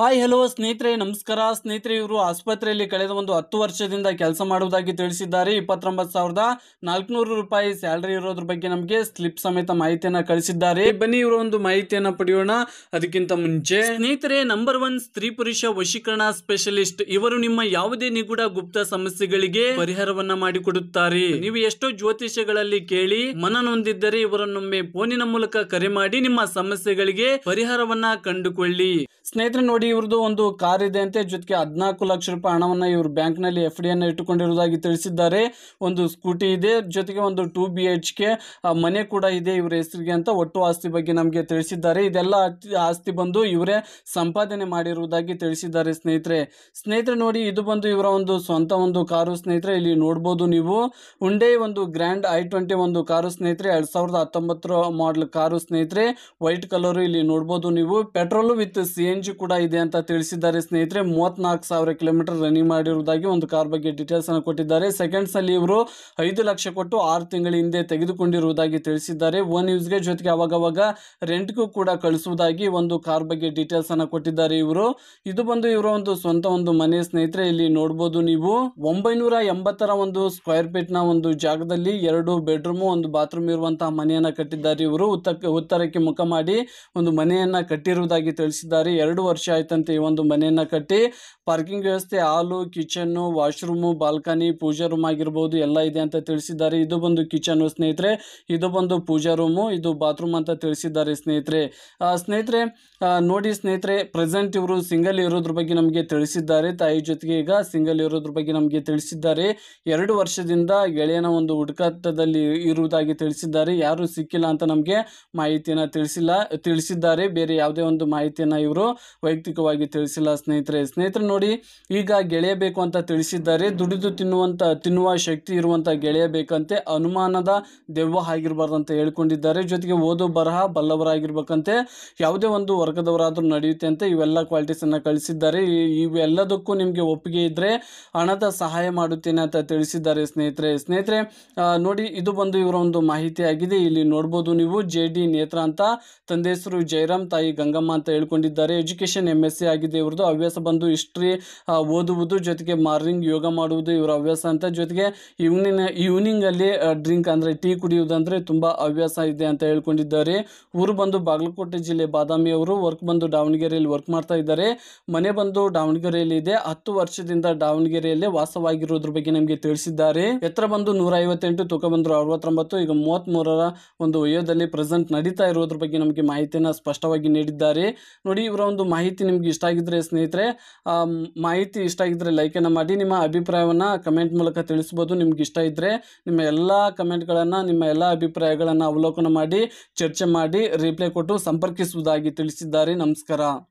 hi hello ಸ್ನೇಹಿತರೆ ನಮಸ್ಕಾರ ಸ್ನೇಹಿತರೆ ಇವರು ಆಸ್ಪತ್ರೆಯಲ್ಲಿ ಕಳೆದ ಒಂದು ಹತ್ತು ವರ್ಷದಿಂದ ಕೆಲಸ ಮಾಡುವುದಾಗಿ ತಿಳಿಸಿದ್ದಾರೆ ಇಪ್ಪತ್ತೊಂಬತ್ತು ಸಾವಿರದ ನಾಲ್ಕುನೂರು ರೂಪಾಯಿ ಸ್ಯಾಲರಿ ಇರೋದ್ರ ಬಗ್ಗೆ ನಮಗೆ ಸ್ಲಿಪ್ ಸಮೇತ ಮಾಹಿತಿಯನ್ನು ಕಳಿಸಿದ್ದಾರೆ ಬನ್ನಿ ಇವರು ಒಂದು ಮಾಹಿತಿಯನ್ನು ಪಡೆಯೋಣ ಅದಕ್ಕಿಂತ ಮುಂಚೆ ಸ್ನೇಹಿತರೆ ನಂಬರ್ ಒನ್ ಸ್ತ್ರೀ ಪುರುಷ ವಶೀಕರಣ ಸ್ಪೆಷಲಿಸ್ಟ್ ಇವರು ನಿಮ್ಮ ಯಾವುದೇ ನಿಗೂಢ ಗುಪ್ತ ಸಮಸ್ಯೆಗಳಿಗೆ ಪರಿಹಾರವನ್ನ ಮಾಡಿಕೊಡುತ್ತಾರೆ ನೀವು ಎಷ್ಟೋ ಜ್ಯೋತಿಷಗಳಲ್ಲಿ ಕೇಳಿ ಮನನೊಂದಿದ್ದರೆ ಇವರನ್ನೊಮ್ಮೆ ಫೋನಿನ ಮೂಲಕ ಕರೆ ಮಾಡಿ ನಿಮ್ಮ ಸಮಸ್ಯೆಗಳಿಗೆ ಪರಿಹಾರವನ್ನ ಕಂಡುಕೊಳ್ಳಿ ಸ್ನೇಹಿತರೆ ನೋಡಿ ನೋಡಿ ಇವ್ರದ್ದು ಒಂದು ಕಾರ್ ಇದೆ ಅಂತೆ ಜೊತೆಗೆ ಹದಿನಾಲ್ಕು ಲಕ್ಷ ರೂಪಾಯಿ ಹಣವನ್ನು ಇವರು ಬ್ಯಾಂಕ್ನಲ್ಲಿ ಎಫ್ ಡಿ ಅನ್ನು ಇಟ್ಟುಕೊಂಡಿರುವುದಾಗಿ ತಿಳಿಸಿದ್ದಾರೆ ಒಂದು ಸ್ಕೂಟಿ ಇದೆ ಜೊತೆಗೆ ಒಂದು ಟೂ ಬಿ ಎಚ್ ಕೆ ಮನೆ ಕೂಡ ಇದೆ ಇವರ ಹೆಸರಿಗೆ ಅಂತ ಒಟ್ಟು ಆಸ್ತಿ ಬಗ್ಗೆ ನಮಗೆ ತಿಳಿಸಿದ್ದಾರೆ ಇದೆಲ್ಲ ಆಸ್ತಿ ಬಂದು ಇವರೇ ಸಂಪಾದನೆ ಮಾಡಿರುವುದಾಗಿ ತಿಳಿಸಿದ್ದಾರೆ ಸ್ನೇಹಿತರೆ ಸ್ನೇಹಿತರೆ ನೋಡಿ ಇದು ಬಂದು ಇವರ ಒಂದು ಸ್ವಂತ ಒಂದು ಕಾರು ಸ್ನೇಹಿತರೆ ಇಲ್ಲಿ ನೋಡ್ಬೋದು ನೀವು ಉಂಡೆ ಒಂದು ಗ್ರ್ಯಾಂಡ್ ಐ ಟ್ವೆಂಟಿ ಒಂದು ಕಾರು ಸ್ನೇಹಿತರೆ ಎರಡು ಸಾವಿರದ ಹತ್ತೊಂಬತ್ತರ ಮಾಡಲ್ ಕಾರು ಸ್ನೇಹಿತರೆ ವೈಟ್ ಕಲರ್ ಇಲ್ಲಿ ನೋಡ್ಬೋದು ನೀವು ಪೆಟ್ರೋಲು ವಿತ್ ಸಿ ಜಿ ಕೂಡ ಇದೆ ಆಗಿದೆ ಅಂತ ತಿಳಿಸಿದ್ದಾರೆ ಸ್ನೇಹಿತರೆ ಮೂವತ್ನಾಲ್ಕು ಸಾವಿರ ಕಿಲೋಮೀಟರ್ ರನ್ನಿಂಗ್ ಮಾಡಿರುವುದಾಗಿ ಒಂದು ಕಾರ್ ಬಗ್ಗೆ ಡೀಟೇಲ್ಸ್ ಅನ್ನು ಕೊಟ್ಟಿದ್ದಾರೆ ಸೆಕೆಂಡ್ಸ್ ಅಲ್ಲಿ ಇವರು ಐದು ಲಕ್ಷ ಕೊಟ್ಟು ಆರು ತಿಂಗಳ ಹಿಂದೆ ತೆಗೆದುಕೊಂಡಿರುವುದಾಗಿ ತಿಳಿಸಿದ್ದಾರೆ ಯೂಸ್ ಯೂಸ್ಗೆ ಜೊತೆಗೆ ಅವಾಗವಾಗ ರೆಂಟ್ಗೂ ಕೂಡ ಕಳಿಸುವುದಾಗಿ ಒಂದು ಕಾರ್ ಬಗ್ಗೆ ಡೀಟೇಲ್ಸ್ ಅನ್ನು ಕೊಟ್ಟಿದ್ದಾರೆ ಇವರು ಇದು ಬಂದು ಇವರ ಒಂದು ಸ್ವಂತ ಒಂದು ಮನೆ ಸ್ನೇಹಿತರೆ ಇಲ್ಲಿ ನೋಡಬಹುದು ನೀವು ಒಂಬೈನೂರ ಎಂಬತ್ತರ ಒಂದು ಸ್ಕ್ವೇರ್ ಫೀಟ್ ನ ಒಂದು ಜಾಗದಲ್ಲಿ ಎರಡು ಬೆಡ್ರೂಮ್ ಒಂದು ಬಾತ್ರೂಮ್ ಇರುವಂತಹ ಮನೆಯನ್ನ ಕಟ್ಟಿದ್ದಾರೆ ಇವರು ಉತ್ತರಕ್ಕೆ ಮುಖ ಮಾಡಿ ಒಂದು ಮನೆಯನ್ನ ಕಟ್ಟಿರುವುದಾಗಿ ತಿಳಿಸಿದ್ದಾರೆ ಎರಡು ವರ್ಷ ಆಯ್ತಂತೆ ಈ ಒಂದು ಮನೆಯನ್ನ ಕಟ್ಟಿ ಪಾರ್ಕಿಂಗ್ ವ್ಯವಸ್ಥೆ hall kitchen washroom balcony pooja room ಆಗಿರ್ಬೋದು ಎಲ್ಲ ಇದೆ ಅಂತ ತಿಳಿಸಿದ್ದಾರೆ ಇದು ಬಂದು ಕಿಚನ್ ಸ್ನೇಹಿತರೆ ಇದು ಬಂದು ಪೂಜಾ ರೂಮ್ ಇದು ಬಾತ್ರೂಮ್ ಅಂತ ತಿಳಿಸಿದ್ದಾರೆ ಸ್ನೇಹಿತರೆ ಸ್ನೇಹಿತರೆ ನೋಡಿ ಸ್ನೇಹಿತರೆ ಪ್ರೆಸೆಂಟ್ ಇವರು ಸಿಂಗಲ್ ಇರೋದ್ರ ಬಗ್ಗೆ ನಮಗೆ ತಿಳಿಸಿದ್ದಾರೆ ತಾಯಿ ಜೊತೆಗೆ ಈಗ ಸಿಂಗಲ್ ಇರೋದ್ರ ಬಗ್ಗೆ ನಮಗೆ ತಿಳಿಸಿದ್ದಾರೆ ಎರಡು ವರ್ಷದಿಂದ ಗೆಳೆಯನ ಒಂದು ಹುಡುಕಾಟದಲ್ಲಿ ಇರುವುದಾಗಿ ತಿಳಿಸಿದ್ದಾರೆ ಯಾರು ಸಿಕ್ಕಿಲ್ಲ ಅಂತ ನಮಗೆ ಮಾಹಿತಿಯನ್ನು ತಿಳಿಸಿಲ್ಲ ತಿಳಿಸಿದ್ದಾರೆ ಬೇರೆ ಯಾವುದೇ ಒಂದು ಮಾಹಿತಿಯನ್ನು ಇವರು ವೈಯಕ್ತಿಕ ವಾಗಿ ತಿಳಿಸಿಲ್ಲ ಸ್ನೇಹಿತರೆ ಸ್ನೇಹಿತರೆ ನೋಡಿ ಈಗ ಗೆಳೆಯಬೇಕು ಅಂತ ತಿಳಿಸಿದ್ದಾರೆ ದುಡಿದು ತಿನ್ನುವಂತ ತಿನ್ನುವ ಶಕ್ತಿ ಇರುವಂತ ಗೆಳೆಯಬೇಕಂತೆ ಅನುಮಾನದ ದೆವ್ವ ಅಂತ ಹೇಳ್ಕೊಂಡಿದ್ದಾರೆ ಜೊತೆಗೆ ಓದು ಬರಹ ಬಲ್ಲವರಾಗಿರ್ಬೇಕಂತೆ ಯಾವುದೇ ಒಂದು ವರ್ಗದವರಾದರೂ ನಡೆಯುತ್ತೆ ಅಂತ ಇವೆಲ್ಲ ಕ್ವಾಲಿಟೀಸನ್ನು ಕಳಿಸಿದ್ದಾರೆ ಇವೆಲ್ಲದಕ್ಕೂ ನಿಮಗೆ ಒಪ್ಪಿಗೆ ಇದ್ದರೆ ಹಣದ ಸಹಾಯ ಮಾಡುತ್ತೇನೆ ಅಂತ ತಿಳಿಸಿದ್ದಾರೆ ಸ್ನೇಹಿತರೆ ಸ್ನೇಹಿತರೆ ನೋಡಿ ಇದು ಬಂದು ಇವರ ಒಂದು ಮಾಹಿತಿ ಆಗಿದೆ ಇಲ್ಲಿ ನೋಡ್ಬೋದು ನೀವು ಜೆ ಡಿ ನೇತ್ರ ಅಂತ ತಂದೆ ಹೆಸರು ಜಯರಾಮ್ ತಾಯಿ ಗಂಗಮ್ಮ ಅಂತ ಹೇಳ್ಕೊಂಡಿದ್ದಾರೆ ಎಜುಕೇಶನ್ ಎಮ್ ಎಮ್ ಆಗಿದೆ ಇವ್ರದ್ದು ಹವ್ಯಾಸ ಬಂದು ಹಿಸ್ಟ್ರಿ ಓದುವುದು ಜೊತೆಗೆ ಮಾರ್ನಿಂಗ್ ಯೋಗ ಮಾಡುವುದು ಇವರ ಹವ್ಯಾಸ ಅಂತ ಜೊತೆಗೆ ಈವ್ನಿಂಗ್ ಅಲ್ಲಿ ಡ್ರಿಂಕ್ ಅಂದ್ರೆ ಟೀ ಕುಡಿಯುವುದಂದ್ರೆ ತುಂಬಾ ಹವ್ಯಾಸ ಇದೆ ಅಂತ ಹೇಳ್ಕೊಂಡಿದ್ದಾರೆ ಊರು ಬಂದು ಬಾಗಲಕೋಟೆ ಜಿಲ್ಲೆ ಬಾದಾಮಿ ಅವರು ವರ್ಕ್ ಬಂದು ದಾವಣಗೆರೆಯಲ್ಲಿ ವರ್ಕ್ ಮಾಡ್ತಾ ಇದ್ದಾರೆ ಮನೆ ಬಂದು ದಾವಣಗೆರೆಯಲ್ಲಿ ಇದೆ ಹತ್ತು ವರ್ಷದಿಂದ ದಾವಣಗೆರೆಯಲ್ಲಿ ವಾಸವಾಗಿರೋದ್ರ ಬಗ್ಗೆ ನಮಗೆ ತಿಳಿಸಿದ್ದಾರೆ ಎತ್ತರ ಬಂದು ನೂರ ಐವತ್ತೆಂಟು ತೂಕ ಬಂದರು ಅರವತ್ತೊಂಬತ್ತು ಈಗ ಮೂವತ್ತ್ ಮೂರರ ಒಂದು ವಯೋದಲ್ಲಿ ಪ್ರೆಸೆಂಟ್ ನಡೀತಾ ಇರೋದ್ರ ಬಗ್ಗೆ ನಮಗೆ ಮಾಹಿತಿಯನ್ನು ಸ್ಪಷ್ಟವಾಗಿ ನೀಡಿದ್ದಾರೆ ನೋಡಿ ಇವರ ಒಂದು ಮಾಹಿತಿ ನಿಮ್ಗೆ ಇಷ್ಟ ಆಗಿದ್ರೆ ಸ್ನೇಹಿತರೆ ಮಾಹಿತಿ ಇಷ್ಟ ಆಗಿದ್ದರೆ ಲೈಕನ್ನು ಮಾಡಿ ನಿಮ್ಮ ಅಭಿಪ್ರಾಯವನ್ನು ಕಮೆಂಟ್ ಮೂಲಕ ತಿಳಿಸ್ಬೋದು ನಿಮ್ಗೆ ಇಷ್ಟ ಇದ್ದರೆ ನಿಮ್ಮ ಎಲ್ಲ ಕಮೆಂಟ್ಗಳನ್ನು ನಿಮ್ಮ ಎಲ್ಲ ಅಭಿಪ್ರಾಯಗಳನ್ನು ಅವಲೋಕನ ಮಾಡಿ ಚರ್ಚೆ ಮಾಡಿ ರಿಪ್ಲೈ ಕೊಟ್ಟು ಸಂಪರ್ಕಿಸುವುದಾಗಿ ತಿಳಿಸಿದ್ದಾರೆ ನಮಸ್ಕಾರ